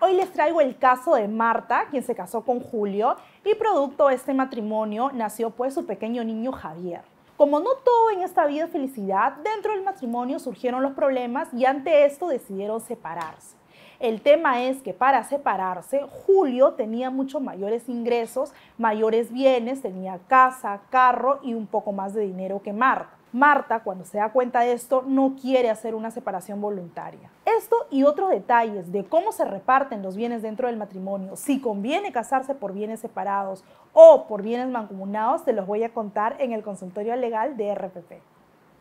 hoy les traigo el caso de Marta, quien se casó con Julio y producto de este matrimonio nació pues su pequeño niño Javier. Como no todo en esta vida es felicidad, dentro del matrimonio surgieron los problemas y ante esto decidieron separarse. El tema es que para separarse, Julio tenía muchos mayores ingresos, mayores bienes, tenía casa, carro y un poco más de dinero que Marta. Marta, cuando se da cuenta de esto, no quiere hacer una separación voluntaria. Esto y otros detalles de cómo se reparten los bienes dentro del matrimonio, si conviene casarse por bienes separados o por bienes mancomunados, te los voy a contar en el consultorio legal de RPP.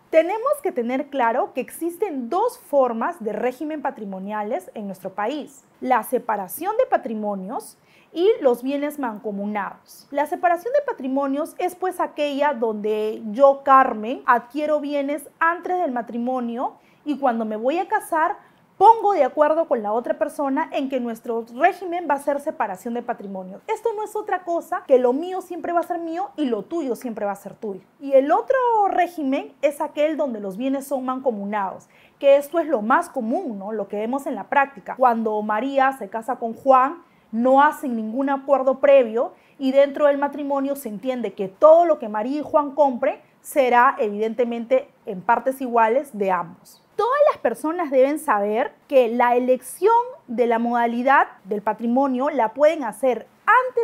Tenemos que tener claro que existen dos formas de régimen patrimoniales en nuestro país. La separación de patrimonios y los bienes mancomunados. La separación de patrimonios es pues aquella donde yo, Carmen, adquiero bienes antes del matrimonio y cuando me voy a casar, pongo de acuerdo con la otra persona en que nuestro régimen va a ser separación de patrimonios. Esto no es otra cosa que lo mío siempre va a ser mío y lo tuyo siempre va a ser tuyo. Y el otro régimen es aquel donde los bienes son mancomunados, que esto es lo más común, ¿no? Lo que vemos en la práctica. Cuando María se casa con Juan, no hacen ningún acuerdo previo y dentro del matrimonio se entiende que todo lo que María y Juan compren será evidentemente en partes iguales de ambos. Todas las personas deben saber que la elección de la modalidad del patrimonio la pueden hacer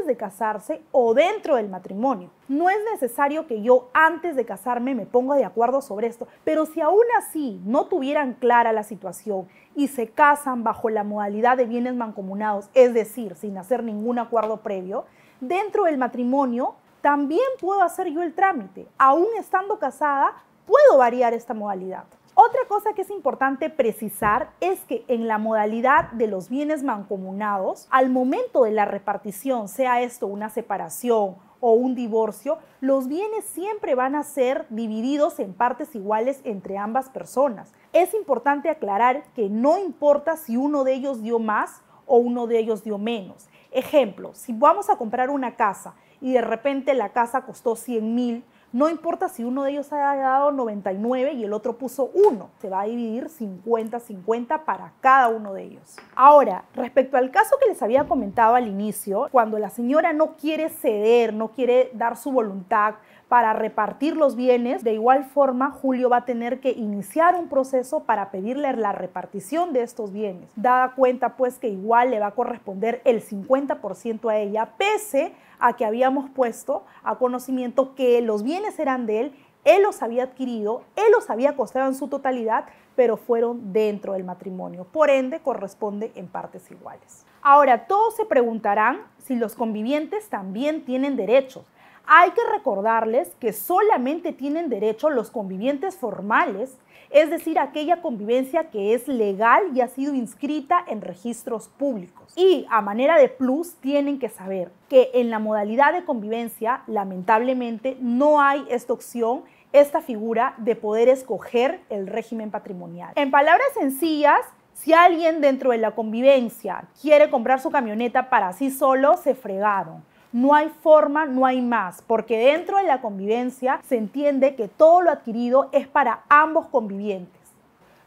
de casarse o dentro del matrimonio. No es necesario que yo antes de casarme me ponga de acuerdo sobre esto, pero si aún así no tuvieran clara la situación y se casan bajo la modalidad de bienes mancomunados, es decir, sin hacer ningún acuerdo previo, dentro del matrimonio también puedo hacer yo el trámite. Aún estando casada, puedo variar esta modalidad. Otra cosa que es importante precisar es que en la modalidad de los bienes mancomunados, al momento de la repartición, sea esto una separación o un divorcio, los bienes siempre van a ser divididos en partes iguales entre ambas personas. Es importante aclarar que no importa si uno de ellos dio más o uno de ellos dio menos. Ejemplo, si vamos a comprar una casa y de repente la casa costó 100 mil no importa si uno de ellos ha dado 99 y el otro puso 1, se va a dividir 50-50 para cada uno de ellos. Ahora, respecto al caso que les había comentado al inicio, cuando la señora no quiere ceder, no quiere dar su voluntad para repartir los bienes, de igual forma Julio va a tener que iniciar un proceso para pedirle la repartición de estos bienes, dada cuenta pues que igual le va a corresponder el 50% a ella, pese a a que habíamos puesto a conocimiento que los bienes eran de él, él los había adquirido, él los había costado en su totalidad, pero fueron dentro del matrimonio. Por ende, corresponde en partes iguales. Ahora, todos se preguntarán si los convivientes también tienen derechos. Hay que recordarles que solamente tienen derecho los convivientes formales, es decir, aquella convivencia que es legal y ha sido inscrita en registros públicos. Y a manera de plus, tienen que saber que en la modalidad de convivencia, lamentablemente, no hay esta opción esta figura de poder escoger el régimen patrimonial. En palabras sencillas, si alguien dentro de la convivencia quiere comprar su camioneta para sí solo, se fregaron. No hay forma, no hay más, porque dentro de la convivencia se entiende que todo lo adquirido es para ambos convivientes.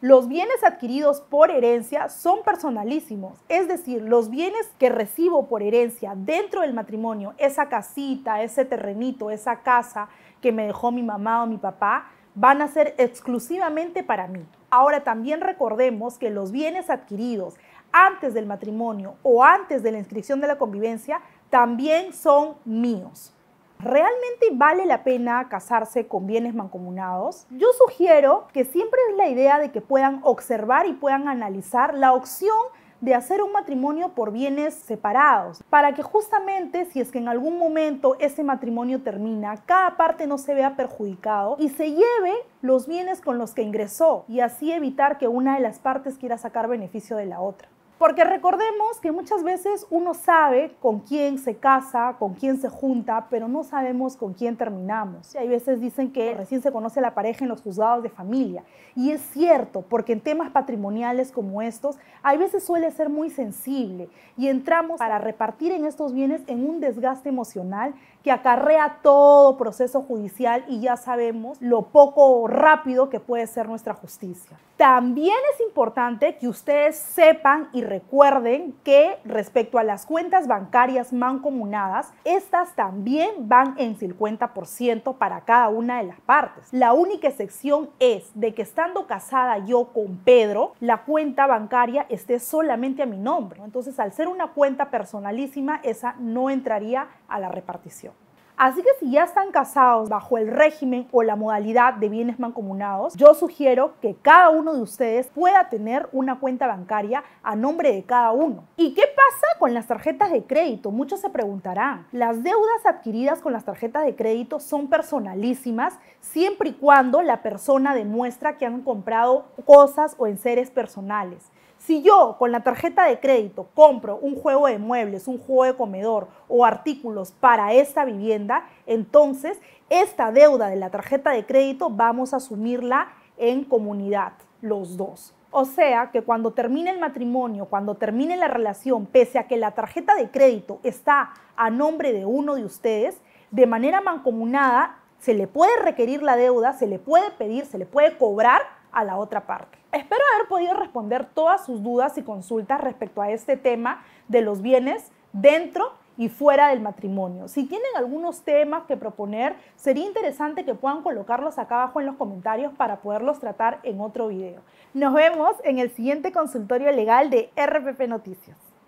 Los bienes adquiridos por herencia son personalísimos, es decir, los bienes que recibo por herencia dentro del matrimonio, esa casita, ese terrenito, esa casa que me dejó mi mamá o mi papá, van a ser exclusivamente para mí. Ahora también recordemos que los bienes adquiridos antes del matrimonio o antes de la inscripción de la convivencia también son míos. ¿Realmente vale la pena casarse con bienes mancomunados? Yo sugiero que siempre es la idea de que puedan observar y puedan analizar la opción de hacer un matrimonio por bienes separados, para que justamente si es que en algún momento ese matrimonio termina, cada parte no se vea perjudicado y se lleve los bienes con los que ingresó y así evitar que una de las partes quiera sacar beneficio de la otra. Porque recordemos que muchas veces uno sabe con quién se casa, con quién se junta, pero no sabemos con quién terminamos. Y hay veces dicen que recién se conoce la pareja en los juzgados de familia. Y es cierto, porque en temas patrimoniales como estos, hay veces suele ser muy sensible y entramos para repartir en estos bienes en un desgaste emocional que acarrea todo proceso judicial y ya sabemos lo poco rápido que puede ser nuestra justicia. También es importante que ustedes sepan y recuerden que respecto a las cuentas bancarias mancomunadas, estas también van en 50% para cada una de las partes. La única excepción es de que estando casada yo con Pedro, la cuenta bancaria esté solamente a mi nombre. Entonces, al ser una cuenta personalísima, esa no entraría a la repartición. Así que si ya están casados bajo el régimen o la modalidad de bienes mancomunados, yo sugiero que cada uno de ustedes pueda tener una cuenta bancaria a nombre de cada uno. ¿Y qué pasa con las tarjetas de crédito? Muchos se preguntarán. Las deudas adquiridas con las tarjetas de crédito son personalísimas siempre y cuando la persona demuestra que han comprado cosas o enseres personales. Si yo con la tarjeta de crédito compro un juego de muebles, un juego de comedor o artículos para esta vivienda, entonces esta deuda de la tarjeta de crédito vamos a asumirla en comunidad, los dos. O sea que cuando termine el matrimonio, cuando termine la relación, pese a que la tarjeta de crédito está a nombre de uno de ustedes, de manera mancomunada se le puede requerir la deuda, se le puede pedir, se le puede cobrar a la otra parte. Espero haber podido responder todas sus dudas y consultas respecto a este tema de los bienes dentro y fuera del matrimonio. Si tienen algunos temas que proponer, sería interesante que puedan colocarlos acá abajo en los comentarios para poderlos tratar en otro video. Nos vemos en el siguiente consultorio legal de RPP Noticias.